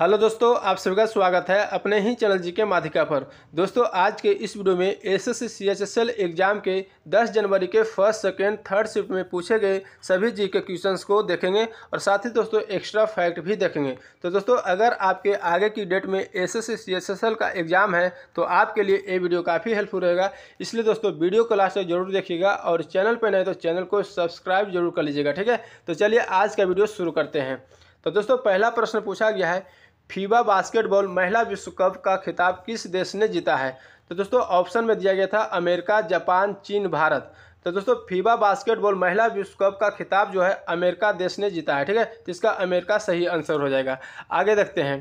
hello दोस्तों आप सभी का स्वागत है अपने ही चैनल जी के माध्यिका पर दोस्तों आज के इस वीडियो में S S C H S L exam के 10 जनवरी के फर्स्ट सेकेंड थर्ड शिफ्ट में पूछे गए सभी जी के क्वेश्चन को देखेंगे और साथ ही दोस्तों एक्स्ट्रा फैक्ट भी देखेंगे तो दोस्तों अगर आपके आगे की डेट में S S C H S L का एग्जाम है तो आपके लिए ये वीडियो काफ़ी हेल्पफुल रहेगा इसलिए दोस्तों वीडियो क्लास लास्ट जरूर देखिएगा और चैनल पर नहीं तो चैनल को सब्सक्राइब जरूर कर लीजिएगा ठीक है तो चलिए आज का वीडियो शुरू करते हैं तो दोस्तों पहला प्रश्न पूछा गया है फीबा बास्केटबॉल महिला विश्व कप का खिताब किस देश ने जीता है तो दोस्तों ऑप्शन में दिया गया था अमेरिका जापान चीन भारत तो दोस्तों फीबा बास्केटबॉल महिला विश्व कप का खिताब जो है अमेरिका देश ने जीता है ठीक है तो इसका अमेरिका सही आंसर हो जाएगा आगे देखते हैं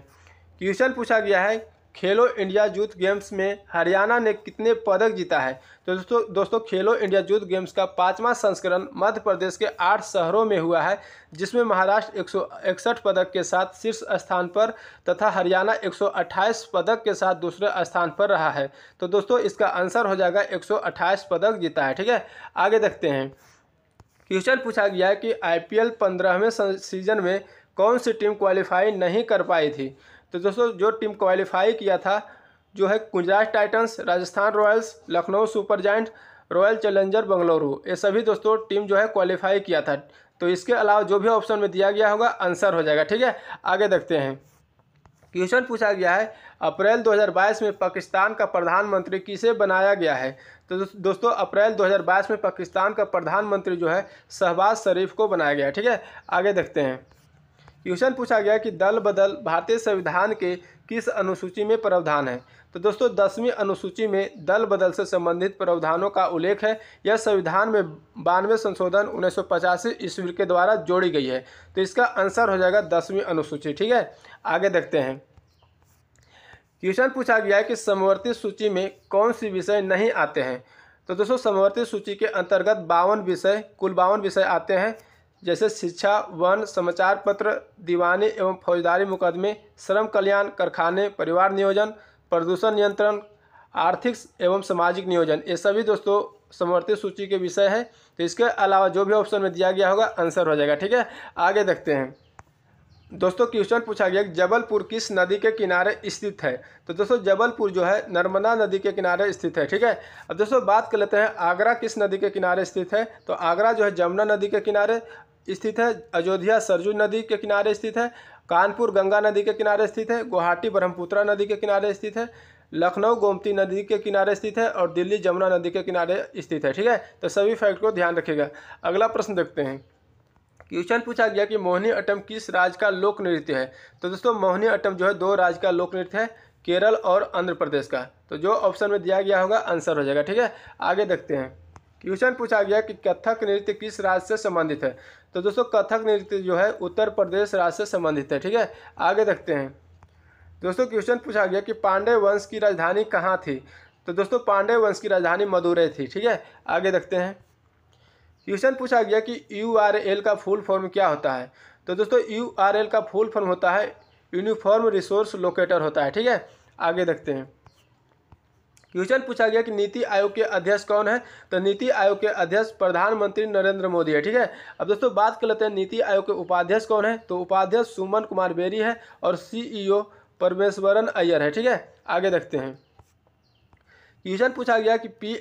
क्वेश्चन पूछा गया है खेलो इंडिया यूथ गेम्स में हरियाणा ने कितने पदक जीता है तो दोस्तों दोस्तों खेलो इंडिया यूथ गेम्स का पाँचवा संस्करण मध्य प्रदेश के आठ शहरों में हुआ है जिसमें महाराष्ट्र एक पदक के साथ शीर्ष स्थान पर तथा हरियाणा 128 पदक के साथ दूसरे स्थान पर रहा है तो दोस्तों इसका आंसर हो जाएगा अट्ठाईस पदक जीता है ठीक है आगे देखते हैं क्वेश्चन पूछा गया है कि आई पी एल पंद्रहवें सीजन में कौन सी टीम क्वालिफाई नहीं कर पाई थी तो दोस्तों जो टीम क्वालिफाई किया था जो है Gujarat titans Rajasthan royals Lucknow super giant royal challenger Bengaluru ये सभी दोस्तों टीम जो है क्वालिफाई किया था तो इसके अलावा जो भी ऑप्शन में दिया गया होगा आंसर हो जाएगा ठीक है आगे देखते हैं क्वेश्चन पूछा गया है अप्रैल 2022 में पाकिस्तान का प्रधानमंत्री किसे बनाया गया है तो दोस्तों अप्रैल 2022 में पाकिस्तान का प्रधानमंत्री जो है शहबाज शरीफ को बनाया गया ठीक है आगे देखते हैं क्वेश्चन पूछा गया कि दल बदल भारतीय संविधान के किस अनुसूची में प्रावधान है तो दोस्तों दसवीं अनुसूची में दल बदल से संबंधित प्रावधानों का उल्लेख है यह संविधान में बानवे संशोधन उन्नीस सौ पचासी ईस्वी के द्वारा जोड़ी गई है तो इसका आंसर हो जाएगा दसवीं अनुसूची ठीक है आगे देखते हैं क्वेश्चन पूछा गया है कि समवर्ती सूची में कौन सी विषय नहीं आते हैं तो दोस्तों समवर्ती सूची के अंतर्गत बावन विषय कुल बावन विषय आते हैं जैसे शिक्षा वन समाचार पत्र दीवानी एवं फौजदारी मुकदमे श्रम कल्याण कारखाने परिवार नियोजन प्रदूषण नियंत्रण आर्थिक एवं सामाजिक नियोजन ये सभी दोस्तों समर्थित सूची के विषय हैं तो इसके अलावा जो भी ऑप्शन में दिया गया होगा आंसर हो जाएगा ठीक है आगे देखते हैं दोस्तों क्वेश्चन पूछा गया जबलपुर किस नदी के किनारे स्थित है तो दोस्तों जबलपुर जो है नर्मदा नदी के किनारे स्थित है ठीक है अब दोस्तों बात कर लेते हैं आगरा किस नदी के किनारे स्थित है तो आगरा जो है जमुना नदी के किनारे स्थित है अयोध्या सरजू नदी के किनारे स्थित है कानपुर गंगा नदी के किनारे स्थित है गुवाहाटी ब्रह्मपुत्रा नदी के किनारे स्थित है लखनऊ गोमती नदी के किनारे स्थित है और दिल्ली जमुना नदी के किनारे स्थित है ठीक है तो सभी फैक्ट को ध्यान रखेगा अगला प्रश्न देखते हैं क्वेश्चन पूछा गया कि मोहनी अटम किस राज्य का लोक नृत्य है तो दोस्तों मोहनी अटम जो है दो राज्य का लोक नृत्य है केरल और आंध्र प्रदेश का तो जो ऑप्शन में दिया गया होगा आंसर हो जाएगा ठीक है आगे देखते हैं क्वेश्चन पूछा गया कि कथक नृत्य किस राज्य से संबंधित है तो दोस्तों कथक नृत्य जो है उत्तर प्रदेश राज्य से संबंधित है ठीक है आगे देखते हैं दोस्तों क्वेश्चन पूछा गया कि पांडे वंश की राजधानी कहाँ थी तो दोस्तों पांडे वंश की राजधानी मदुरे थी ठीक है आगे देखते हैं क्वेश्चन पूछा गया कि यू आर एल का फुल फॉर्म क्या होता है तो दोस्तों यू आर एल का फुल फॉर्म होता है यूनिफॉर्म रिसोर्स लोकेटर होता है ठीक है आगे देखते हैं क्वेश्चन पूछा गया कि नीति आयोग के अध्यक्ष कौन है तो नीति आयोग के अध्यक्ष प्रधानमंत्री नरेंद्र मोदी है ठीक है अब दोस्तों बात कर लेते हैं नीति आयोग के उपाध्यक्ष कौन है तो उपाध्यक्ष सुमन कुमार बेरी है और सीईओ e परमेश्वरन अय्यर है ठीक है आगे देखते हैं क्वेश्चन पूछा गया कि पी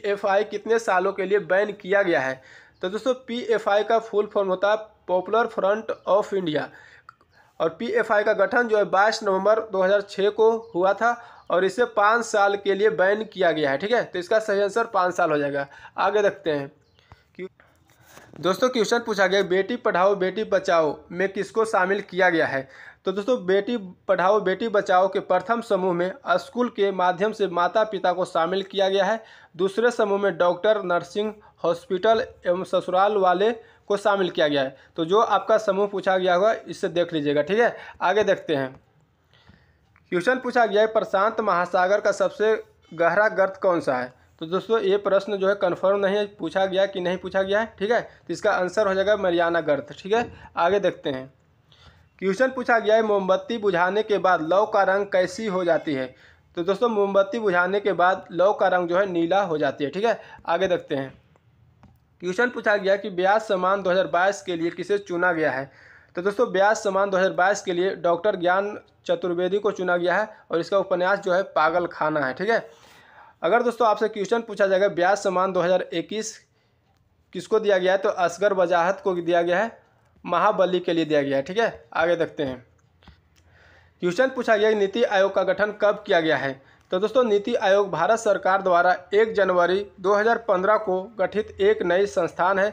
कितने सालों के लिए बैन किया गया है तो दोस्तों पी का फुल फॉर्म होता है पॉपुलर फ्रंट ऑफ इंडिया और पी का गठन जो है 22 नवंबर 2006 को हुआ था और इसे पाँच साल के लिए बैन किया गया है ठीक है तो इसका सही आंसर पाँच साल हो जाएगा आगे देखते हैं दोस्तों क्वेश्चन पूछा गया बेटी पढ़ाओ बेटी बचाओ में किसको शामिल किया गया है तो दोस्तों बेटी पढ़ाओ बेटी बचाओ के प्रथम समूह में स्कूल के माध्यम से माता पिता को शामिल किया गया है दूसरे समूह में डॉक्टर नर्सिंग हॉस्पिटल एवं ससुराल वाले को शामिल किया गया है तो जो आपका समूह पूछा गया होगा इससे देख लीजिएगा ठीक है आगे देखते हैं क्वेश्चन पूछा गया है प्रशांत महासागर का सबसे गहरा गर्त कौन सा है तो दोस्तों ये प्रश्न जो है कन्फर्म नहीं है पूछा गया कि नहीं पूछा गया है ठीक है तो इसका आंसर हो जाएगा मरियाना गर्त ठीक है आगे देखते हैं क्वेश्चन पूछा गया है मोमबत्ती बुझाने के बाद लौ का रंग कैसी हो जाती है तो दोस्तों मोमबत्ती बुझाने के बाद लव का रंग जो है नीला हो जाती है ठीक है आगे देखते हैं क्वेश्चन पूछा गया कि ब्याज समान 2022 के लिए किसे चुना गया है तो दोस्तों ब्यास समान 2022 के लिए डॉक्टर ज्ञान चतुर्वेदी को चुना गया है और इसका उपन्यास जो है पागल खाना है ठीक है अगर दोस्तों आपसे क्वेश्चन पूछा जाएगा ब्यास समान 2021 किसको दिया गया है तो असगर वजाहत को दिया गया है महाबली के लिए दिया गया है ठीक है आगे देखते हैं क्वेश्चन पूछा गया नीति आयोग का गठन कब किया गया है तो दोस्तों नीति आयोग भारत सरकार द्वारा एक जनवरी 2015 को गठित एक नई संस्थान है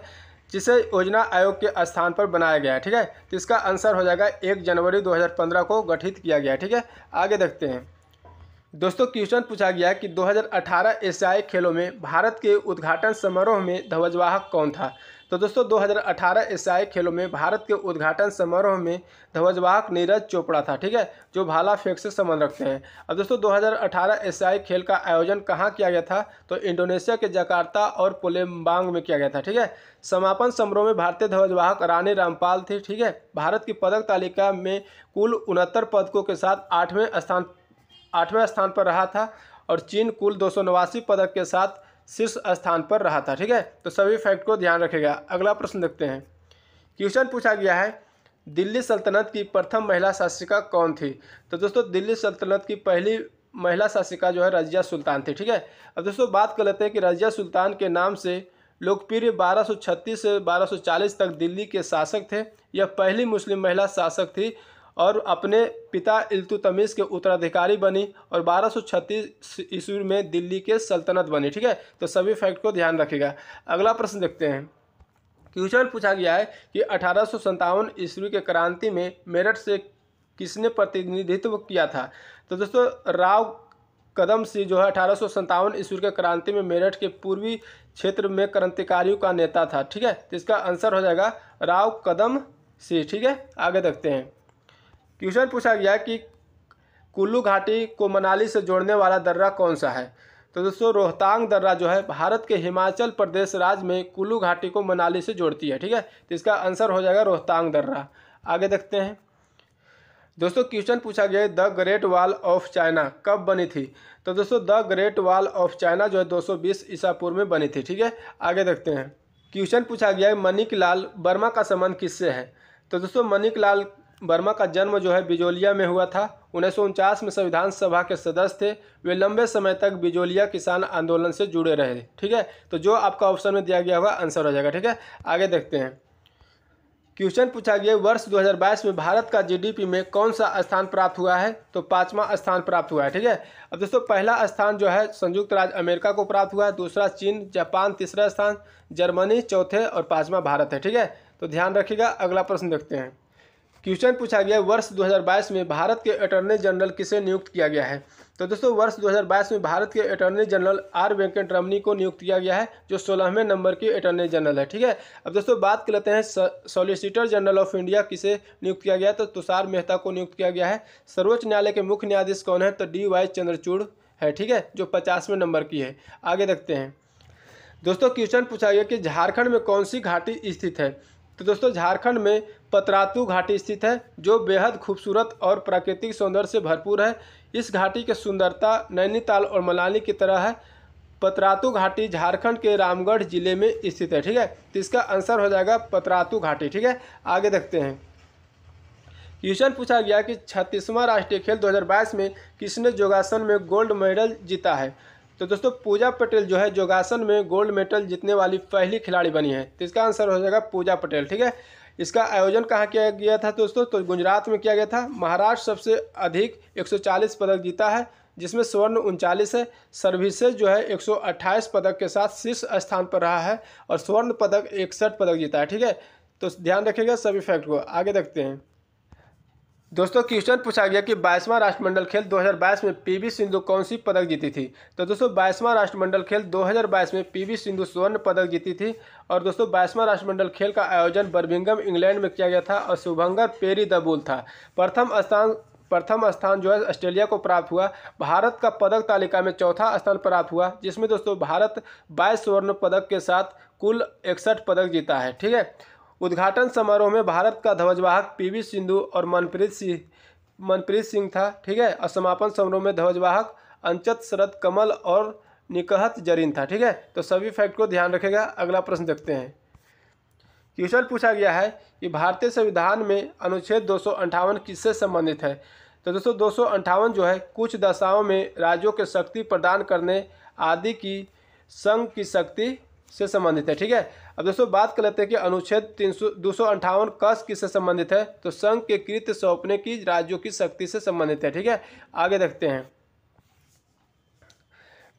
जिसे योजना आयोग के स्थान पर बनाया गया है ठीक है तो इसका आंसर हो जाएगा एक जनवरी 2015 को गठित किया गया ठीक है आगे देखते हैं दोस्तों क्वेश्चन पूछा गया कि 2018 एशियाई खेलों में भारत के उद्घाटन समारोह में ध्वजवाहक कौन था तो दोस्तों 2018 एशियाई खेलों में भारत के उद्घाटन समारोह में ध्वजवाहक नीरज चोपड़ा था ठीक है जो भाला फेंक से संबंध रखते हैं अब दोस्तों 2018 एशियाई खेल का आयोजन कहाँ किया गया था तो इंडोनेशिया के जकार्ता और पोलेम्बांग में किया गया था ठीक है समापन समारोह में भारतीय ध्वजवाहक रानी रामपाल थी ठीक है भारत की पदक तालिका में कुल उनहत्तर पदकों के साथ आठवें स्थान आठवें स्थान पर रहा था और चीन कुल दो पदक के साथ शीर्ष स्थान पर रहा था ठीक है तो सभी फैक्ट को ध्यान रखेगा अगला प्रश्न देखते हैं क्वेश्चन पूछा गया है दिल्ली सल्तनत की प्रथम महिला शासिका कौन थी तो दोस्तों दिल्ली सल्तनत की पहली महिला शासिका जो है रजिया सुल्तान थी ठीक है अब दोस्तों बात कर लेते हैं कि रजिया सुल्तान के नाम से लोकप्रिय 1236 से 1240 तक दिल्ली के शासक थे यह पहली मुस्लिम महिला शासक थी और अपने पिता इल्तुतमिस के उत्तराधिकारी बनी और 1236 ईस्वी में दिल्ली के सल्तनत बनी ठीक है तो सभी फैक्ट को ध्यान रखेगा अगला प्रश्न देखते हैं क्वेश्चन पूछा गया है कि अठारह ईस्वी के क्रांति में मेरठ से किसने प्रतिनिधित्व किया था तो दोस्तों राव कदम सिंह जो है अठारह ईस्वी के क्रांति में मेरठ के पूर्वी क्षेत्र में क्रांतिकारियों का नेता था ठीक है तो इसका आंसर हो जाएगा राव कदम सिंह ठीक है आगे देखते हैं क्वेश्चन पूछा गया कि कुल्लू घाटी को मनाली से जोड़ने वाला दर्रा कौन सा है तो दोस्तों रोहतांग दर्रा जो है भारत के हिमाचल प्रदेश राज्य में कुल्लू घाटी को मनाली से जोड़ती है ठीक है तो इसका आंसर हो जाएगा रोहतांग दर्रा आगे देखते हैं दोस्तों क्वेश्चन पूछा गया the great wall of China कब बनी थी तो दोस्तों the great wall of China जो है 220 ईसा पूर्व में बनी थी ठीक है आगे देखते हैं क्वेश्चन पूछा गया है मनिक लाल वर्मा का संबंध किससे है तो दोस्तों मनिक लाल वर्मा का जन्म जो है बिजोलिया में हुआ था उन्नीस में संविधान सभा के सदस्य थे वे लंबे समय तक बिजोलिया किसान आंदोलन से जुड़े रहे ठीक है तो जो आपका ऑप्शन में दिया गया होगा आंसर हो जाएगा ठीक है आगे देखते हैं क्वेश्चन पूछा गया वर्ष 2022 में भारत का जीडीपी में कौन सा स्थान प्राप्त हुआ है तो पांचवा स्थान प्राप्त हुआ है ठीक है अब दोस्तों पहला स्थान जो है संयुक्त राज्य अमेरिका को प्राप्त हुआ है दूसरा चीन जापान तीसरा स्थान जर्मनी चौथे और पांचवा भारत है ठीक है तो ध्यान रखिएगा अगला प्रश्न देखते हैं क्वेश्चन पूछा गया वर्ष 2022 में भारत के अटॉर्नी जनरल किसे नियुक्त किया गया है तो दोस्तों वर्ष 2022 में भारत के attorney general R Venkat Ramani को नियुक्त किया गया है जो सोलहवें नंबर के अटॉर्नी जनरल है ठीक है अब दोस्तों बात कर लेते हैं सॉलिसिटर जनरल ऑफ इंडिया किसे नियुक्त किया गया है तो तुषार मेहता को नियुक्त किया गया है सर्वोच्च न्यायालय के मुख्य न्यायाधीश कौन है तो डी वाई चंद्रचूड़ है ठीक है जो पचासवें नंबर की है आगे देखते हैं दोस्तों क्वेश्चन पूछा गया कि झारखंड में कौन सी घाटी स्थित है तो दोस्तों झारखंड में पतरातू घाटी स्थित है जो बेहद खूबसूरत और प्राकृतिक सौंदर्य से भरपूर है इस घाटी की सुंदरता नैनीताल और मनाली की तरह है पतरातू घाटी झारखंड के रामगढ़ जिले में स्थित है ठीक है तो इसका आंसर हो जाएगा पतरातु घाटी ठीक है आगे देखते हैं क्वेश्चन पूछा गया कि छत्तीसवां राष्ट्रीय खेल 2022 में किसने योगासन में गोल्ड मेडल जीता है तो दोस्तों पूजा पटेल जो है योगासन में गोल्ड मेडल जीतने वाली पहली खिलाड़ी बनी है तो इसका आंसर हो जाएगा पूजा पटेल ठीक है इसका आयोजन कहाँ किया गया था दोस्तों तो गुजरात में किया गया था महाराष्ट्र सबसे अधिक 140 पदक जीता है जिसमें स्वर्ण उनचालीस है सर्विसेज जो है 128 पदक के साथ शीर्ष स्थान पर रहा है और स्वर्ण पदक इकसठ पदक जीता है ठीक है तो ध्यान रखिएगा सभी फैक्ट को आगे देखते हैं दोस्तों क्वेश्चन पूछा गया कि बाईसवां राष्ट्रमंडल खेल 2022 में पीवी सिंधु कौन सी पदक जीती थी तो दोस्तों बाईसवां राष्ट्रमंडल खेल 2022 में पीवी सिंधु स्वर्ण पदक जीती थी और दोस्तों बाईसवां राष्ट्रमंडल खेल का आयोजन बर्मिंगम इंग्लैंड में किया गया था और शुभंगर पेरी दबूल था प्रथम स्थान प्रथम स्थान जो है ऑस्ट्रेलिया को प्राप्त हुआ भारत का पदक तालिका में चौथा स्थान प्राप्त हुआ जिसमें दोस्तों भारत बाईस स्वर्ण पदक के साथ कुल इकसठ पदक जीता है ठीक है उद्घाटन समारोह में भारत का ध्वजवाहक पीवी सिंधु और मनप्रीत सिंह मनप्रीत सिंह था ठीक है और समापन समारोह में ध्वजवाहक अंचत शरद कमल और निकहत जरीन था ठीक है तो सभी फैक्ट को ध्यान रखेगा अगला प्रश्न देखते हैं क्वेश्चन पूछा गया है कि भारतीय संविधान में अनुच्छेद दो किससे संबंधित है तो दोस्तों दो जो है कुछ दशाओं में राज्यों के शक्ति प्रदान करने आदि की संघ की शक्ति से संबंधित है ठीक है अब दोस्तों बात कर लेते हैं कि अनुच्छेद तीन सौ दो सौ अंठावन कस किससे संबंधित है तो संघ के कृत्य सौंपने की राज्यों की शक्ति से संबंधित है ठीक है आगे देखते हैं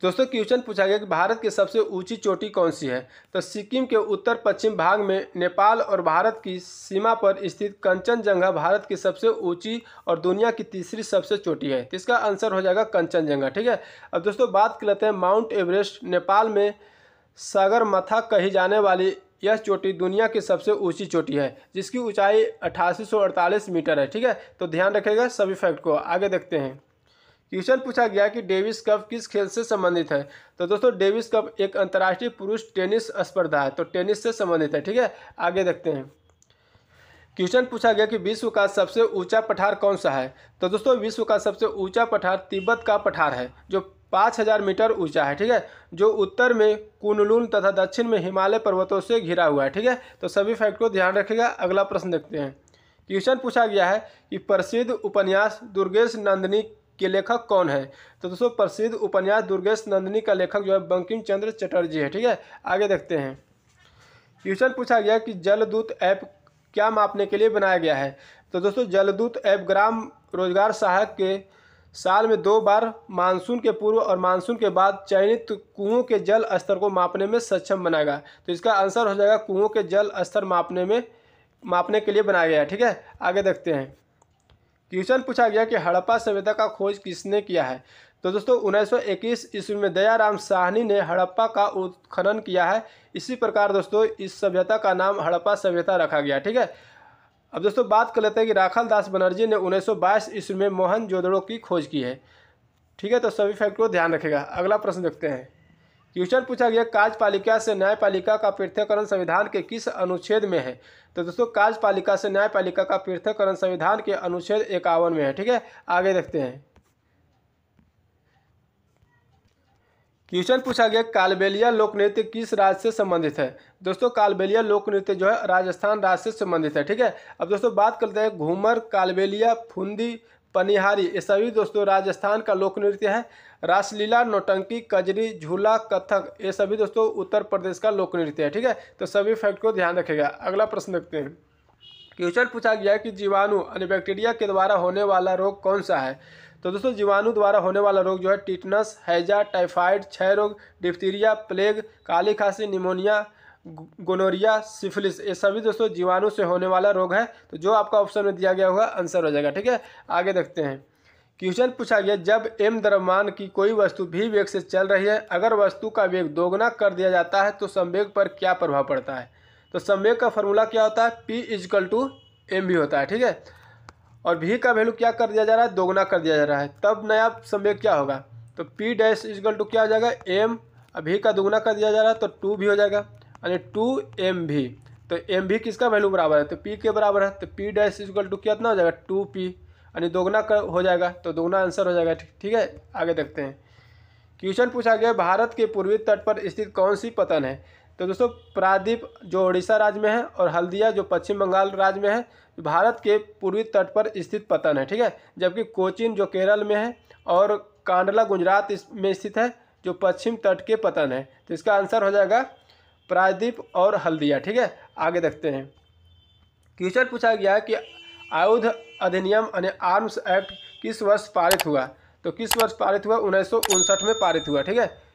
दोस्तों क्वेश्चन पूछा गया कि भारत की सबसे ऊंची चोटी कौन सी है तो सिक्किम के उत्तर पश्चिम भाग में नेपाल और भारत की सीमा पर स्थित कंचनजंगा भारत की सबसे ऊंची और दुनिया की तीसरी सबसे चोटी है तो इसका आंसर हो जाएगा कंचनजंगा ठीक है अब दोस्तों बात कर लेते हैं माउंट एवरेस्ट नेपाल में मथा कही जाने वाली यह चोटी दुनिया की सबसे ऊंची चोटी है जिसकी ऊंचाई अठासी मीटर है ठीक है तो ध्यान रखेगा सभी फैक्ट को आगे देखते हैं क्वेश्चन पूछा गया कि डेविस कप किस खेल से संबंधित है तो दोस्तों डेविस कप एक अंतर्राष्ट्रीय पुरुष टेनिस स्पर्धा है तो टेनिस से संबंधित है ठीक है आगे देखते हैं क्वेश्चन पूछा गया कि विश्व का सबसे ऊंचा पठार कौन सा है तो दोस्तों विश्व का सबसे ऊंचा पठार तिब्बत का पठार है जो पाँच हज़ार मीटर ऊंचा है ठीक है जो उत्तर में कुनलून तथा दक्षिण में हिमालय पर्वतों से घिरा हुआ है ठीक है तो सभी फैक्ट को ध्यान रखेगा अगला प्रश्न देखते हैं क्वेश्चन पूछा गया है कि प्रसिद्ध उपन्यास दुर्गेश नंदिनी के लेखक कौन है तो दोस्तों प्रसिद्ध उपन्यास दुर्गेश नंदनी का लेखक जो है बंकिम चंद्र चटर्जी है ठीक है आगे देखते हैं क्वेश्चन पूछा गया कि जलदूत ऐप क्या मापने के लिए बनाया गया है तो दोस्तों जलदूत ऐप ग्राम रोजगार सहायक के साल में दो बार मानसून के पूर्व और मानसून के बाद चयनित कुओं के जल स्तर को मापने में सक्षम बनाएगा तो इसका आंसर हो जाएगा कुओं के जल स्तर मापने में मापने के लिए बनाया गया ठीक है आगे देखते हैं क्वेश्चन पूछा गया कि हड़प्पा सभ्यता का खोज किसने किया है तो दोस्तों 1921 ईस्वी में दयाराम साहनी ने हड़प्पा का उत्खनन किया है इसी प्रकार दोस्तों इस सभ्यता का नाम हड़प्पा सभ्यता रखा गया ठीक है अब दोस्तों बात कर लेते हैं कि राखल दास बनर्जी ने 1922 ईस्वी में मोहन जोदड़ो की खोज की है ठीक है तो सभी फैक्ट को ध्यान रखेगा अगला प्रश्न देखते हैं क्वेश्चन पूछा गया कार्यपालिका से न्यायपालिका का पृथककरण संविधान के किस अनुच्छेद में है तो दोस्तों कार्यपालिका से न्यायपालिका का पृथ्वीकरण संविधान के अनुच्छेद इक्यावन में है ठीक है आगे देखते हैं क्वेश्चन पूछा गया कालबेलिया लोक नृत्य किस राज्य से संबंधित है दोस्तों कालबेलिया लोकनृत्य जो है राजस्थान राज्य से संबंधित है ठीक है अब दोस्तों बात करते हैं घूमर कालबेलिया फुंदी पनिहारी ये सभी दोस्तों राजस्थान का लोक नृत्य है रासलीला नौटंकी कजरी झूला कथक ये सभी दोस्तों उत्तर प्रदेश का लोक नृत्य है ठीक है तो सभी फैक्ट को ध्यान रखेगा अगला प्रश्न देखते हैं क्वेश्चन पूछा गया कि जीवाणु यानी बैक्टीरिया के द्वारा होने वाला रोग कौन सा है तो दोस्तों जीवाणु द्वारा होने वाला रोग जो है टिटनस हैजा टाइफाइड क्षय रोग डिफ्थीरिया प्लेग काली खांसी निमोनिया गोनोरिया सिफिलिस ये सभी दोस्तों जीवाणु से होने वाला रोग है तो जो आपका ऑप्शन में दिया गया होगा आंसर हो जाएगा ठीक है आगे देखते हैं क्वेश्चन पूछा गया जब एम द्रव्यमान की कोई वस्तु भी वेग से चल रही है अगर वस्तु का वेग दोगुना कर दिया जाता है तो संवेग पर क्या प्रभाव पड़ता है तो संवेग का फॉर्मूला क्या होता है पी इजकल टू एम भी होता है ठीक है और भी का वैल्यू क्या कर दिया जा रहा है दोगुना कर दिया जा रहा है तब नया संवेग क्या होगा तो पी डैश इजगल टू क्या हो जाएगा एम अभी का दोगुना कर दिया जा रहा है तो टू भी हो जाएगा यानी टू एम भी तो एम भी किसका वैल्यू बराबर है तो पी के बराबर है तो पी डैश इजगल टू इतना हो जाएगा टू पी यानी दोगुना हो जाएगा तो दोगुना आंसर हो जाएगा ठीक है आगे देखते हैं क्वेश्चन पूछा गया भारत के पूर्वी तट पर स्थित कौन सी पतन है तो दोस्तों प्रादीप जो उड़ीसा राज्य में है और हल्दिया जो पश्चिम बंगाल राज्य में है भारत के पूर्वी तट पर स्थित पतन है ठीक है जबकि कोचिन जो केरल में है और कांडला गुजरात में स्थित है जो पश्चिम तट के पतन है तो इसका आंसर हो जाएगा प्रायद्वीप और हल्दिया ठीक है आगे देखते हैं क्वेश्चन पूछा गया कि आयुध अधिनियम यानी आर्म्स एक्ट किस वर्ष पारित हुआ तो किस वर्ष पारित हुआ उन्नीस में पारित हुआ ठीक है